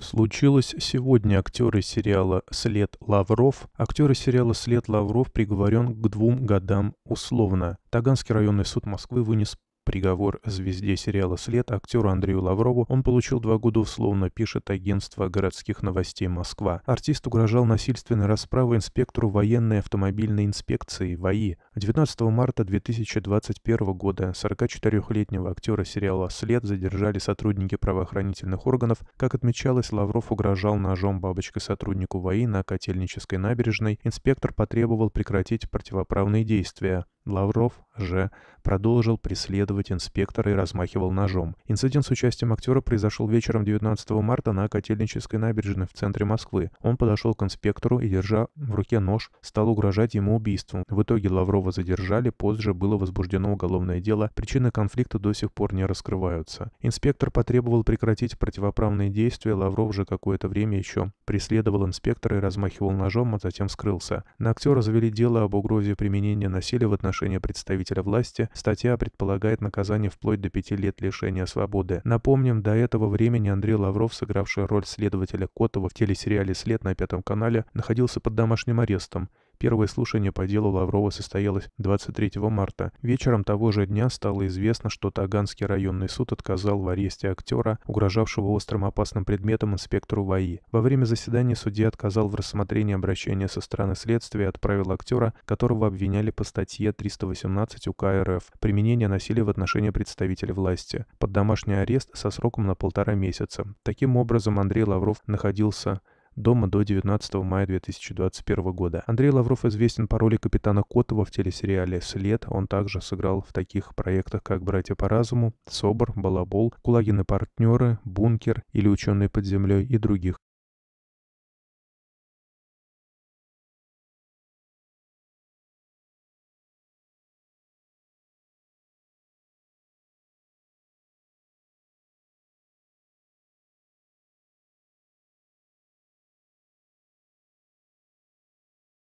Случилось сегодня актеры сериала «След Лавров». Актеры сериала «След Лавров» приговорен к двум годам условно. Таганский районный суд Москвы вынес Приговор звезде сериала «След» актеру Андрею Лаврову он получил два года условно, пишет агентство городских новостей Москва. Артист угрожал насильственной расправой инспектору военной автомобильной инспекции ВАИ. 19 марта 2021 года 44-летнего актера сериала «След» задержали сотрудники правоохранительных органов. Как отмечалось, Лавров угрожал ножом бабочкой сотруднику ВАИ на Котельнической набережной. Инспектор потребовал прекратить противоправные действия. Лавров же продолжил преследовать инспектора и размахивал ножом. Инцидент с участием актера произошел вечером 19 марта на Котельнической набережной в центре Москвы. Он подошел к инспектору и, держа в руке нож, стал угрожать ему убийством. В итоге Лаврова задержали, позже было возбуждено уголовное дело, причины конфликта до сих пор не раскрываются. Инспектор потребовал прекратить противоправные действия, Лавров же какое-то время еще преследовал инспектора и размахивал ножом, а затем скрылся. На актера завели дело об угрозе применения насилия в отношении представителей представителя власти, статья предполагает наказание вплоть до пяти лет лишения свободы. Напомним, до этого времени Андрей Лавров, сыгравший роль следователя Котова в телесериале «След» на Пятом канале, находился под домашним арестом. Первое слушание по делу Лаврова состоялось 23 марта. Вечером того же дня стало известно, что Таганский районный суд отказал в аресте актера, угрожавшего острым опасным предметом инспектору ВАИ. Во время заседания судья отказал в рассмотрении обращения со стороны следствия и отправил актера, которого обвиняли по статье 318 УК РФ «Применение насилия в отношении представителя власти» под домашний арест со сроком на полтора месяца. Таким образом, Андрей Лавров находился дома до 19 мая 2021 года. Андрей Лавров известен по роли капитана Котова в телесериале «След». Он также сыграл в таких проектах, как «Братья по разуму», «Собор», «Балабол», «Кулагины партнеры», «Бункер» или «Ученые под землей» и других.